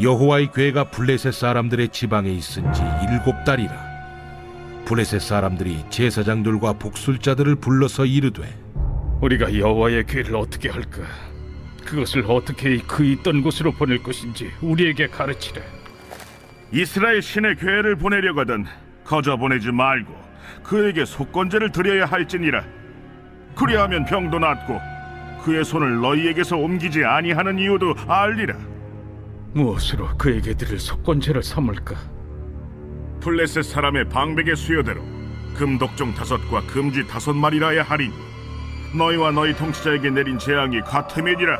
여호와의 괴가 블레셋 사람들의 지방에 있은 지 일곱 달이라 블레셋 사람들이 제사장들과 복술자들을 불러서 이르되 우리가 여호와의 괴를 어떻게 할까? 그것을 어떻게 그 있던 곳으로 보낼 것인지 우리에게 가르치라. 이스라엘 신의 괴를 보내려거든 거저 보내지 말고 그에게 속건제를 드려야 할지니라. 그리하면 병도 낫고 그의 손을 너희에게서 옮기지 아니하는 이유도 알리라. 무엇으로 그에게 드릴 속권제를 삼을까? 플레셋 사람의 방백의 수여대로 금독종 다섯과 금쥐 다섯 마리라야 하리니 너희와 너희 통치자에게 내린 재앙이 같음이니라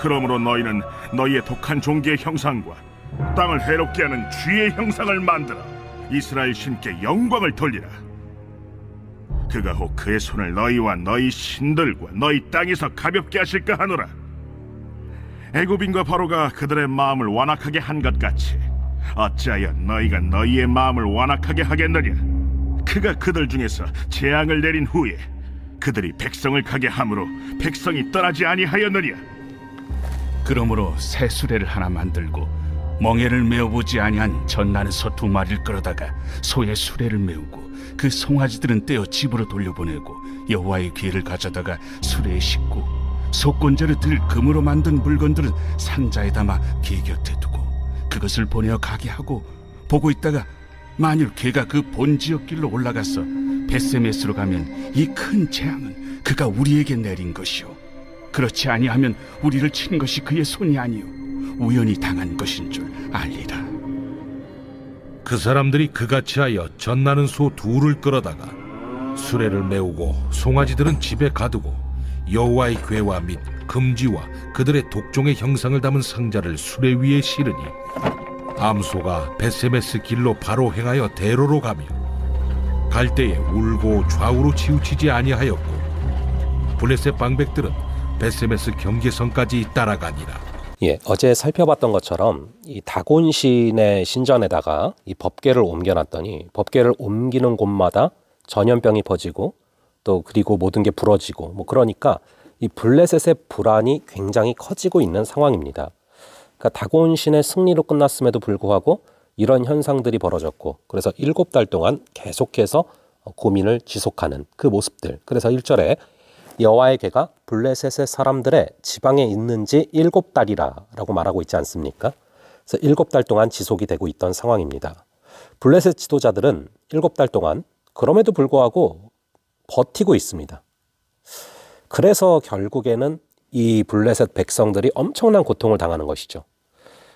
그러므로 너희는 너희의 독한 종기의 형상과 땅을 해롭게 하는 쥐의 형상을 만들어 이스라엘 신께 영광을 돌리라 그가 혹 그의 손을 너희와 너희 신들과 너희 땅에서 가볍게 하실까 하노라 애굽인과 바로가 그들의 마음을 완악하게 한 것 같이 어찌하여 너희가 너희의 마음을 완악하게 하겠느냐 그가 그들 중에서 재앙을 내린 후에 그들이 백성을 가게 함으로 백성이 떠나지 아니하였느냐 그러므로 새 수레를 하나 만들고 멍에를 메어보지 아니한 전나는 소 두 마리를 끌어다가 소의 수레를 메우고 그 송아지들은 떼어 집으로 돌려보내고 여호와의 귀를 가져다가 수레에 싣고 속건제를 들 금으로 만든 물건들은 상자에 담아 개 곁에 두고 그것을 보내어 가게 하고 보고 있다가 만일 개가 그 본지역 길로 올라가서 베세메스로 가면 이 큰 재앙은 그가 우리에게 내린 것이요 그렇지 아니하면 우리를 친 것이 그의 손이 아니요 우연히 당한 것인 줄 알리라 그 사람들이 그같이 하여 전나는 소 둘을 끌어다가 수레를 메우고 송아지들은 집에 가두고 여호와의 괴와 및 금지와 그들의 독종의 형상을 담은 상자를 수레 위에 실으니 암소가 베세메스 길로 바로 행하여 대로로 가며 갈 때에 울고 좌우로 치우치지 아니하였고 블레셋 방백들은 베세메스 경계선까지 따라가니라. 예, 어제 살펴봤던 것처럼 이 다곤 신의 신전에다가 이 법계를 옮겨놨더니 법계를 옮기는 곳마다 전염병이 퍼지고 또 그리고 모든 게 부러지고 뭐 그러니까 이 블레셋의 불안이 굉장히 커지고 있는 상황입니다. 그러니까 다곤신의 승리로 끝났음에도 불구하고 이런 현상들이 벌어졌고 그래서 일곱 달 동안 계속해서 고민을 지속하는 그 모습들. 그래서 일절에 여호와의 개가 블레셋의 사람들의 지방에 있는지 일곱 달이라라고 말하고 있지 않습니까? 그래서 일곱 달 동안 지속이 되고 있던 상황입니다. 블레셋 지도자들은 일곱 달 동안 그럼에도 불구하고 버티고 있습니다. 그래서 결국에는 이 블레셋 백성들이 엄청난 고통을 당하는 것이죠.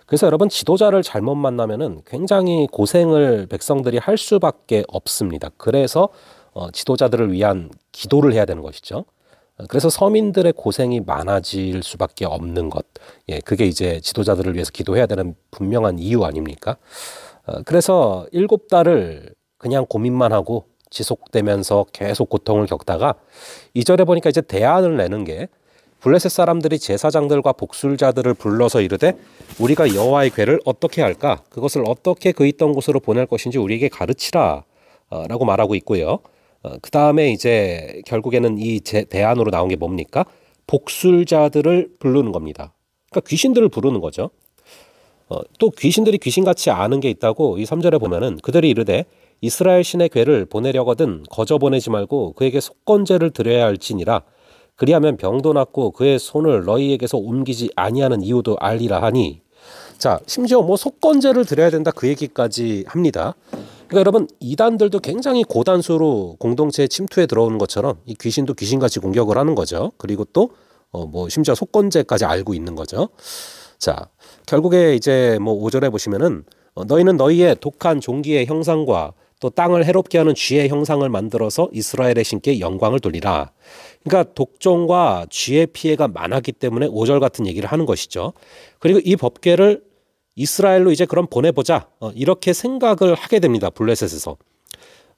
그래서 여러분 지도자를 잘못 만나면은 굉장히 고생을 백성들이 할 수밖에 없습니다. 그래서 어, 지도자들을 위한 기도를 해야 되는 것이죠. 그래서 서민들의 고생이 많아질 수밖에 없는 것. 예, 그게 이제 지도자들을 위해서 기도해야 되는 분명한 이유 아닙니까? 어, 그래서 일곱 달을 그냥 고민만 하고 지속되면서 계속 고통을 겪다가 이절에 보니까 이제 대안을 내는 게 블레셋 사람들이 제사장들과 복술자들을 불러서 이르되 우리가 여호와의 궤를 어떻게 할까 그것을 어떻게 그 있던 곳으로 보낼 것인지 우리에게 가르치라 어, 라고 말하고 있고요. 어, 그 다음에 이제 결국에는 이 대안으로 나온 게 뭡니까? 복술자들을 부르는 겁니다. 그러니까 귀신들을 부르는 거죠. 어, 또 귀신들이 귀신같이 아는 게 있다고 이 3절에 보면은 그들이 이르되 이스라엘 신의 괴를 보내려거든 거저 보내지 말고 그에게 속건제를 드려야 할지니라 그리하면 병도 낫고 그의 손을 너희에게서 옮기지 아니하는 이유도 알리라 하니 자 심지어 뭐 속건제를 드려야 된다 그 얘기까지 합니다. 그러니까 여러분 이단들도 굉장히 고단수로 공동체에 침투해 들어오는 것처럼 이 귀신도 귀신같이 공격을 하는 거죠. 그리고 또어뭐 심지어 속건제까지 알고 있는 거죠. 자 결국에 이제 뭐 5절에 보시면은 어, 너희는 너희의 독한 종기의 형상과 또 땅을 해롭게 하는 쥐의 형상을 만들어서 이스라엘의 신께 영광을 돌리라. 그러니까 독종과 쥐의 피해가 많았기 때문에 오절 같은 얘기를 하는 것이죠. 그리고 이법계를 이스라엘로 이제 그럼 보내보자 어, 이렇게 생각을 하게 됩니다. 블레셋에서.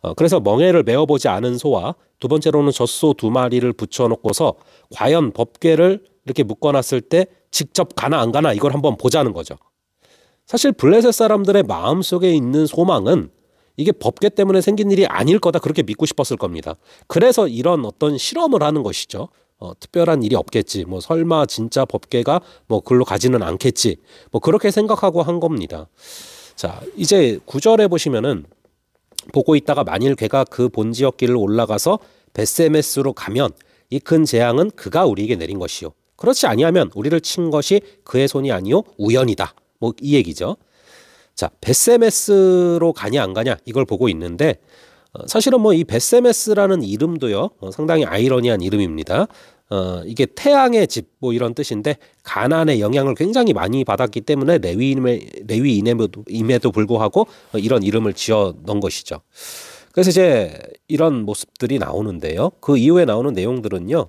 어, 그래서 멍해를 메어보지 않은 소와 두 번째로는 젖소 두 마리를 붙여놓고서 과연 법계를 이렇게 묶어놨을 때 직접 가나 안 가나 이걸 한번 보자는 거죠. 사실 블레셋 사람들의 마음속에 있는 소망은 이게 법계 때문에 생긴 일이 아닐 거다 그렇게 믿고 싶었을 겁니다. 그래서 이런 어떤 실험을 하는 것이죠. 어, 특별한 일이 없겠지. 뭐 설마 진짜 법계가 뭐 글로 가지는 않겠지. 뭐 그렇게 생각하고 한 겁니다. 자, 이제 구절해 보시면은 보고 있다가 만일 걔가그 본지역 길을 올라가서 베세메스로 가면 이 큰 재앙은 그가 우리에게 내린 것이요. 그렇지 아니하면 우리를 친 것이 그의 손이 아니요 우연이다. 뭐 이 얘기죠. 자, 베세메스로 가냐 안 가냐 이걸 보고 있는데 어, 사실은 뭐 이 베세메스라는 이름도요 어, 상당히 아이러니한 이름입니다. 어, 이게 태양의 집 뭐 이런 뜻인데 가난의 영향을 굉장히 많이 받았기 때문에 레위인의 레위인임에도 불구하고 어, 이런 이름을 지어 넣은 것이죠. 그래서 이제 이런 모습들이 나오는데요. 그 이후에 나오는 내용들은요.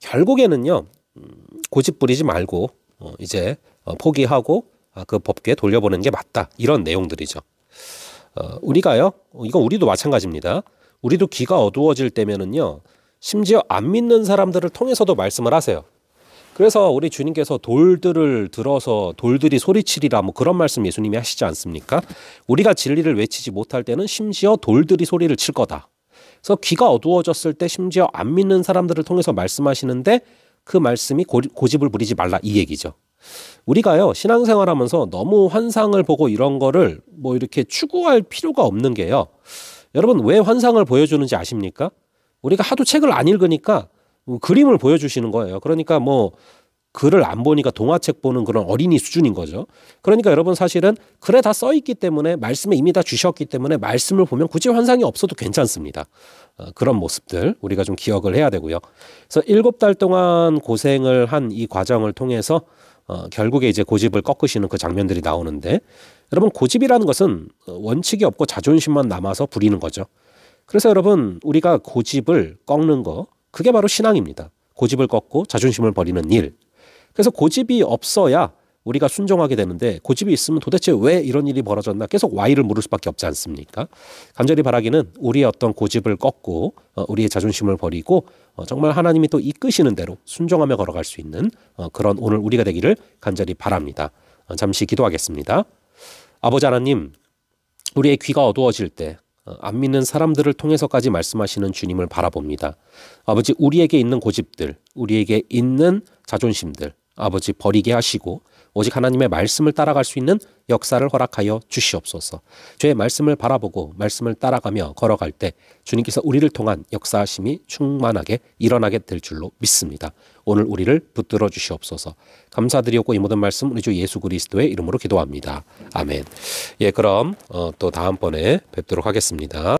결국에는요. 음, 고집 부리지 말고 이제 포기하고 아, 그법계에돌려보는게 맞다. 이런 내용들이죠. 어, 우리가요, 이건 우리도 마찬가지입니다. 우리도 귀가 어두워질 때면은요, 심지어 안 믿는 사람들을 통해서도 말씀을 하세요. 그래서 우리 주님께서 돌들을 들어서 돌들이 소리치리라 뭐 그런 말씀 예수님이 하시지 않습니까? 우리가 진리를 외치지 못할 때는 심지어 돌들이 소리를 칠 거다. 그래서 귀가 어두워졌을 때 심지어 안 믿는 사람들을 통해서 말씀하시는데 그 말씀이 고집을 부리지 말라 이 얘기죠. 우리가요 신앙생활하면서 너무 환상을 보고 이런 거를 뭐 이렇게 추구할 필요가 없는 게요. 여러분 왜 환상을 보여주는지 아십니까? 우리가 하도 책을 안 읽으니까 뭐 그림을 보여주시는 거예요. 그러니까 뭐 글을 안 보니까 동화책 보는 그런 어린이 수준인 거죠. 그러니까 여러분 사실은 글에 다 써 있기 때문에 말씀에 이미 다 주셨기 때문에 말씀을 보면 굳이 환상이 없어도 괜찮습니다. 어, 그런 모습들 우리가 좀 기억을 해야 되고요. 그래서 일곱 달 동안 고생을 한 이 과정을 통해서 어, 결국에 이제 고집을 꺾으시는 그 장면들이 나오는데 여러분 고집이라는 것은 어, 원칙이 없고 자존심만 남아서 부리는 거죠. 그래서 여러분 우리가 고집을 꺾는 거 그게 바로 신앙입니다. 고집을 꺾고 자존심을 버리는 일. 그래서 고집이 없어야 우리가 순종하게 되는데 고집이 있으면 도대체 왜 이런 일이 벌어졌나 계속 와이를 물을 수밖에 없지 않습니까? 간절히 바라기는 우리의 어떤 고집을 꺾고 어, 우리의 자존심을 버리고 어, 정말 하나님이 또 이끄시는 대로 순종하며 걸어갈 수 있는 어, 그런 오늘 우리가 되기를 간절히 바랍니다. 잠시 기도하겠습니다. 아버지 하나님, 우리의 귀가 어두워질 때 안 믿는 사람들을 통해서까지 말씀하시는 주님을 바라봅니다. 아버지, 우리에게 있는 고집들, 우리에게 있는 자존심들, 아버지 버리게 하시고 오직 하나님의 말씀을 따라갈 수 있는 역사를 허락하여 주시옵소서. 주의 말씀을 바라보고 말씀을 따라가며 걸어갈 때 주님께서 우리를 통한 역사심이 충만하게 일어나게 될 줄로 믿습니다. 오늘 우리를 붙들어 주시옵소서. 감사드리옵고 이 모든 말씀 우리 주 예수 그리스도의 이름으로 기도합니다. 아멘. 예, 그럼 어, 또 다음번에 뵙도록 하겠습니다.